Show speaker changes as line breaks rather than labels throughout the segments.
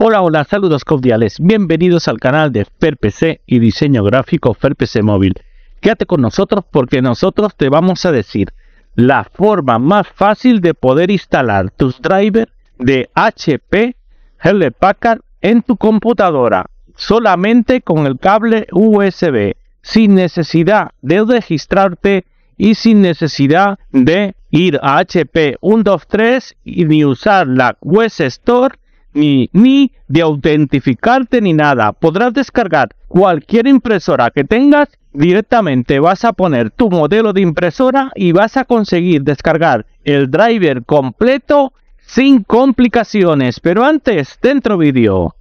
Hola, hola, saludos cordiales. Bienvenidos al canal de FerPC y diseño gráfico FerPC Móvil. Quédate con nosotros porque nosotros te vamos a decir la forma más fácil de poder instalar tus drivers de HP Hewlett Packard en tu computadora solamente con el cable USB sin necesidad de registrarte y sin necesidad de ir a HP 123 y ni usar la Web Store ni, ni de autentificarte ni nada. Podrás descargar cualquier impresora que tengas. Directamente vas a poner tu modelo de impresora y vas a conseguir descargar el driver completo sin complicaciones. Pero antes, dentro vídeo.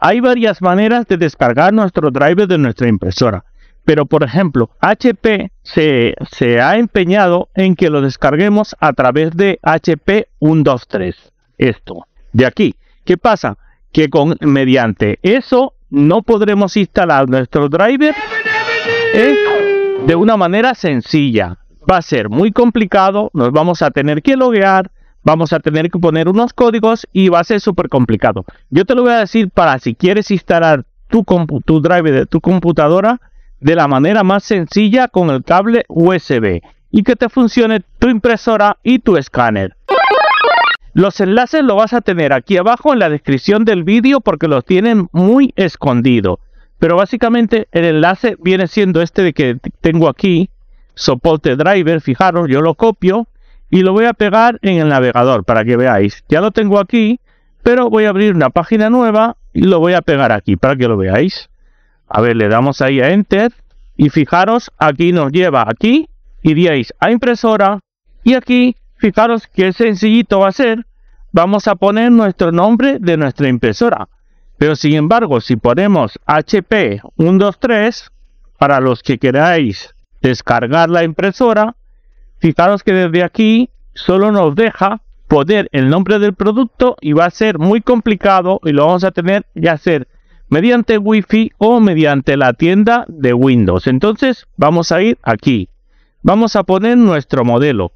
Hay varias maneras de descargar nuestro driver de nuestra impresora. Pero, por ejemplo, HP se, ha empeñado en que lo descarguemos a través de HP 123. Esto, de aquí. ¿Qué pasa? Que con, mediante eso no podremos instalar nuestro driver de una manera sencilla. Va a ser muy complicado, nos vamos a tener que loguear, vamos a tener que poner unos códigos y va a ser súper complicado. Yo te lo voy a decir para si quieres instalar tu, tu driver de tu computadora, de la manera más sencilla con el cable USB y que te funcione tu impresora y tu escáner. Los enlaces los vas a tener aquí abajo en la descripción del vídeo porque los tienen muy escondido. Pero básicamente el enlace viene siendo este de que tengo aquí, soporte driver, fijaros, yo lo copio y lo voy a pegar en el navegador para que veáis. Ya lo tengo aquí, pero voy a abrir una página nueva y lo voy a pegar aquí para que lo veáis. A ver, le damos ahí a Enter y fijaros, aquí nos lleva, aquí iríais a impresora y aquí, fijaros qué sencillito va a ser, vamos a poner nuestro nombre de nuestra impresora. Pero sin embargo, si ponemos HP 123, para los que queráis descargar la impresora, fijaros que desde aquí solo nos deja poner el nombre del producto y va a ser muy complicado y lo vamos a tener que hacer mediante wi o mediante la tienda de Windows. Entonces vamos a ir aquí. Vamos a poner nuestro modelo.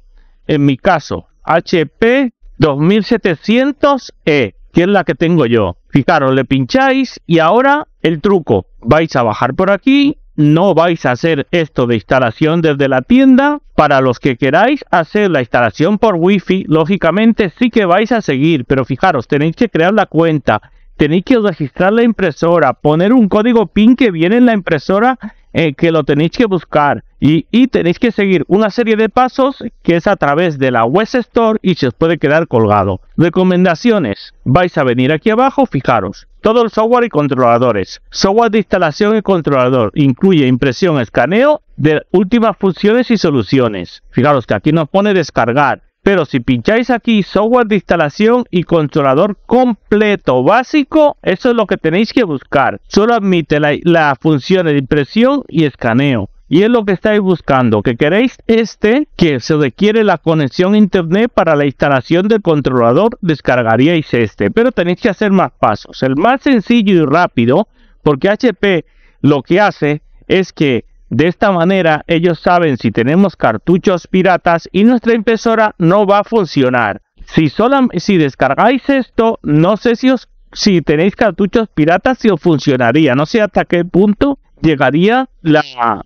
En mi caso, HP 2700E, que es la que tengo yo. Fijaros, le pincháis y ahora el truco. Vais a bajar por aquí. No vais a hacer esto de instalación desde la tienda. Para los que queráis hacer la instalación por Wi-Fi, lógicamente sí que vais a seguir. Pero fijaros, tenéis que crear la cuenta tenéis que registrar la impresora, poner un código PIN que viene en la impresora eh, que lo tenéis que buscar y, y, tenéis que seguir una serie de pasos que es a través de la Web Store y se os puede quedar colgado. Recomendaciones. Vais a venir aquí abajo, fijaros. Todo el software y controladores. Software de instalación y controlador. Incluye impresión, escaneo de últimas funciones y soluciones. Fijaros que aquí nos pone descargar. Pero si pincháis aquí software de instalación y controlador completo básico, eso es lo que tenéis que buscar. Solo admite las la funciones de impresión y escaneo. Y es lo que estáis buscando, que queréis este, que se requiere la conexión internet para la instalación del controlador, descargaríais este. Pero tenéis que hacer más pasos. El más sencillo y rápido, porque HP lo que hace es que de esta manera ellos saben si tenemos cartuchos piratas y nuestra impresora no va a funcionar. Si, si descargáis esto, no sé si, os, si tenéis cartuchos piratas si os funcionaría. No sé hasta qué punto llegaría, la,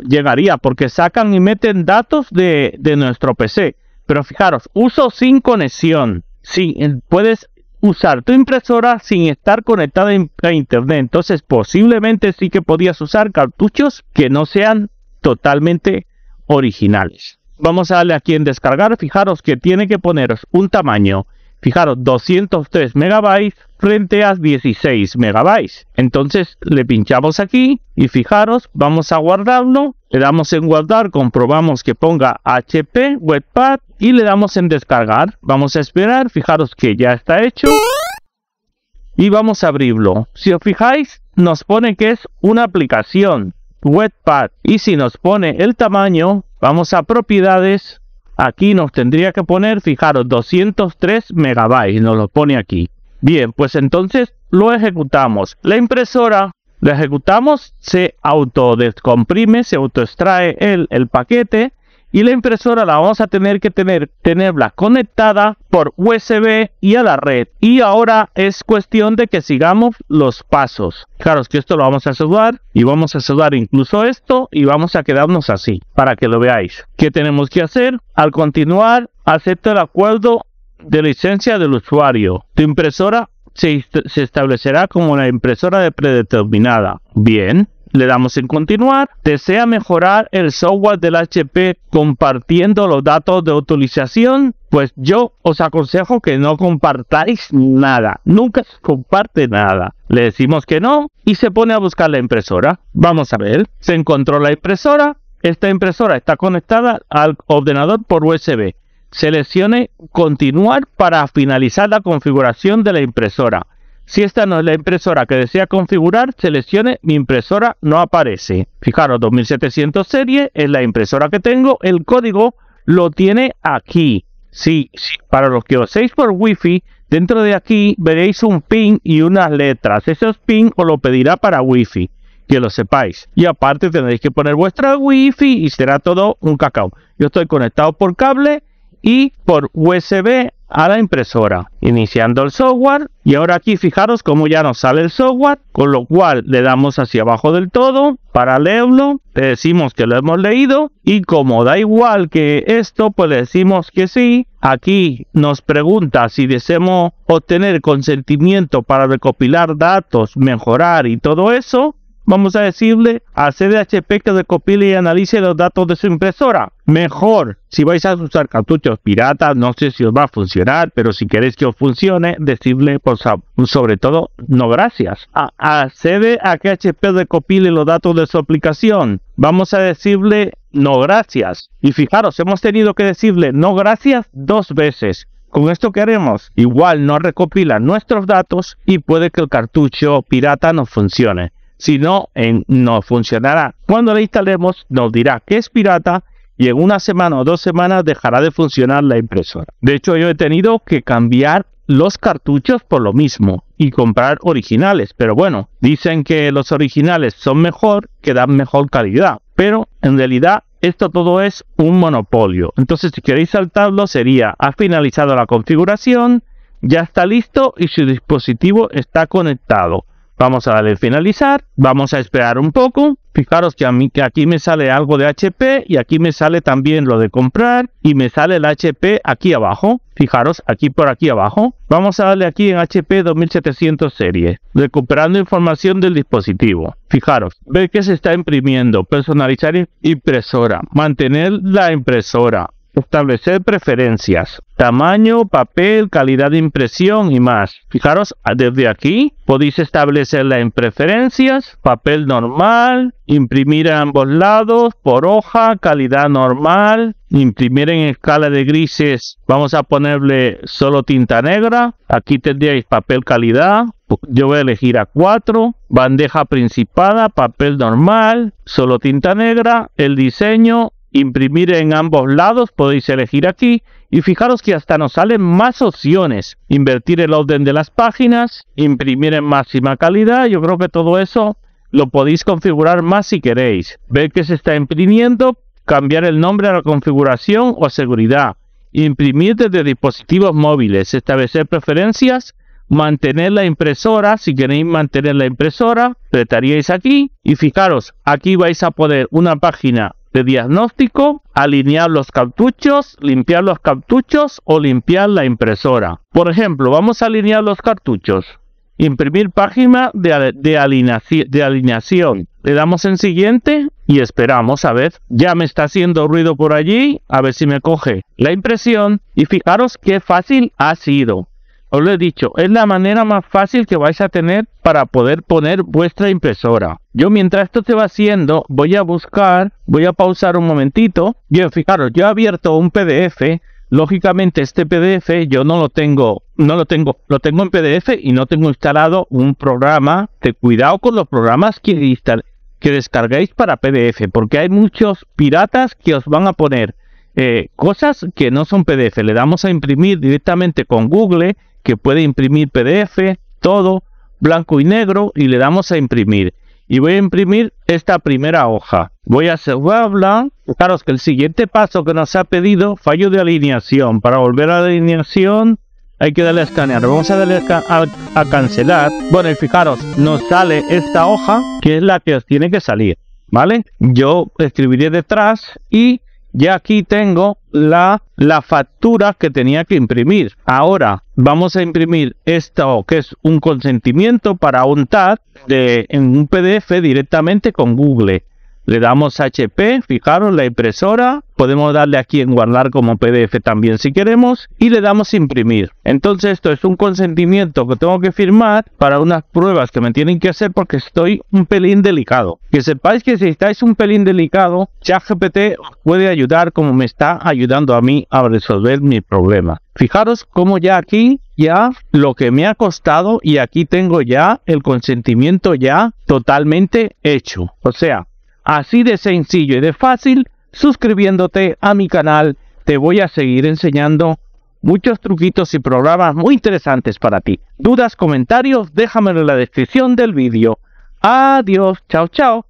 llegaría porque sacan y meten datos de, nuestro PC. Pero fijaros, uso sin conexión. Si puedes usar tu impresora sin estar conectada a internet. Entonces, posiblemente sí que podías usar cartuchos que no sean totalmente originales. Vamos a darle aquí en descargar. Fijaros que tiene que poneros un tamaño. Fijaros, 203 megabytes frente a 16 megabytes. Entonces le pinchamos aquí y fijaros, vamos a guardarlo. Le damos en guardar, comprobamos que ponga HP webpad y le damos en descargar. Vamos a esperar, fijaros que ya está hecho. Y vamos a abrirlo. Si os fijáis, nos pone que es una aplicación. Wetpad. Y si nos pone el tamaño, vamos a propiedades. Aquí nos tendría que poner, fijaros, 203 megabytes. Nos lo pone aquí. Bien, pues entonces lo ejecutamos. La impresora la ejecutamos, se autodescomprime, se autoextrae el, el paquete y la impresora la vamos a tener que tener tenerla conectada por USB y a la red y ahora es cuestión de que sigamos los pasos claro que esto lo vamos a saludar y vamos a saludar incluso esto y vamos a quedarnos así para que lo veáis qué tenemos que hacer al continuar acepta el acuerdo de licencia del usuario tu impresora se, establecerá como una impresora de predeterminada bien le damos en continuar. Desea mejorar el software del HP compartiendo los datos de utilización. Pues yo os aconsejo que no compartáis nada. Nunca se comparte nada. Le decimos que no y se pone a buscar la impresora. Vamos a ver. Se encontró la impresora. Esta impresora está conectada al ordenador por USB. Seleccione continuar para finalizar la configuración de la impresora. Si esta no es la impresora que desea configurar, seleccione mi impresora no aparece. Fijaros, 2700 serie es la impresora que tengo, el código lo tiene aquí. Sí, sí, para los que oséis por Wi-Fi, dentro de aquí veréis un pin y unas letras. Ese pin os lo pedirá para Wi-Fi, que lo sepáis. Y aparte tendréis que poner vuestra Wi-Fi y será todo un cacao. Yo estoy conectado por cable y por USB a la impresora, iniciando el software y ahora aquí fijaros cómo ya nos sale el software, con lo cual le damos hacia abajo del todo para leerlo, le decimos que lo hemos leído y como da igual que esto, pues decimos que sí. Aquí nos pregunta si deseamos obtener consentimiento para recopilar datos, mejorar y todo eso vamos a decirle a CDHP que recopile y analice los datos de su impresora. Mejor, si vais a usar cartuchos piratas, no sé si os va a funcionar, pero si queréis que os funcione, decirle por sobre todo no gracias. A, accede a que HP recopile los datos de su aplicación. Vamos a decirle no gracias. Y fijaros, hemos tenido que decirle no gracias dos veces. Con esto que haremos, igual no recopila nuestros datos y puede que el cartucho pirata no funcione si no, en, no funcionará. Cuando la instalemos, nos dirá que es pirata y en una semana o dos semanas dejará de funcionar la impresora. De hecho, yo he tenido que cambiar los cartuchos por lo mismo y comprar originales. Pero bueno, dicen que los originales son mejor, que dan mejor calidad. Pero en realidad esto todo es un monopolio. Entonces si queréis saltarlo sería, ha finalizado la configuración, ya está listo y su dispositivo está conectado. Vamos a darle finalizar, vamos a esperar un poco. Fijaros que, a mí, que aquí me sale algo de HP y aquí me sale también lo de comprar y me sale el HP aquí abajo. Fijaros, aquí por aquí abajo. Vamos a darle aquí en HP 2700 serie, recuperando información del dispositivo. Fijaros, ve que se está imprimiendo, personalizar impresora, mantener la impresora, establecer preferencias, tamaño, papel, calidad de impresión y más. Fijaros, ah, desde aquí podéis establecerla en preferencias, papel normal, imprimir a ambos lados, por hoja, calidad normal, imprimir en escala de grises, vamos a ponerle solo tinta negra, aquí tendríais papel calidad, yo voy a elegir a 4, bandeja principada, papel normal, solo tinta negra, el diseño, imprimir en ambos lados, podéis elegir aquí y fijaros que hasta nos salen más opciones. Invertir el orden de las páginas, imprimir en máxima calidad, yo creo que todo eso lo podéis configurar más si queréis. Ver que se está imprimiendo, cambiar el nombre a la configuración o seguridad. Imprimir desde dispositivos móviles, establecer preferencias, mantener la impresora, si queréis mantener la impresora, apretaríais aquí y fijaros, aquí vais a poder una página de diagnóstico, alinear los cartuchos, limpiar los cartuchos o limpiar la impresora. Por ejemplo, vamos a alinear los cartuchos. Imprimir página de, de alineación. Le damos en siguiente y esperamos a ver. Ya me está haciendo ruido por allí, a ver si me coge la impresión. Y fijaros qué fácil ha sido os lo he dicho, es la manera más fácil que vais a tener para poder poner vuestra impresora. Yo mientras esto se va haciendo, voy a buscar, voy a pausar un momentito. Yo, fijaros, yo he abierto un PDF. Lógicamente este PDF yo no lo tengo, no lo tengo, lo tengo en PDF y no tengo instalado un programa. Te cuidado con los programas que, que descarguéis para PDF, porque hay muchos piratas que os van a poner eh, cosas que no son PDF. Le damos a imprimir directamente con Google que puede imprimir PDF, todo blanco y negro y le damos a imprimir. Y voy a imprimir esta primera hoja. Voy a hacer blanco Fijaros que el siguiente paso que nos ha pedido, fallo de alineación. Para volver a la alineación hay que darle a escanear. Vamos a darle a, cancelar. Bueno, y fijaros, nos sale esta hoja que es la que os tiene que salir. ¿Vale? Yo escribiré detrás y ya aquí tengo la, factura que tenía que imprimir. Ahora vamos a imprimir esto que es un consentimiento para un TAD de, en un PDF directamente con Google. Le damos HP, fijaros la impresora, podemos darle aquí en guardar como PDF también si queremos y le damos imprimir. Entonces esto es un consentimiento que tengo que firmar para unas pruebas que me tienen que hacer porque estoy un pelín delicado. Que sepáis que si estáis un pelín delicado, ChatGPT puede ayudar como me está ayudando a mí a resolver mi problema. Fijaros cómo ya aquí ya lo que me ha costado y aquí tengo ya el consentimiento ya totalmente hecho. O sea, Así de sencillo y de fácil, suscribiéndote a mi canal, te voy a seguir enseñando muchos truquitos y programas muy interesantes para ti. Dudas, comentarios, déjamelo en la descripción del vídeo. Adiós, chao, chao.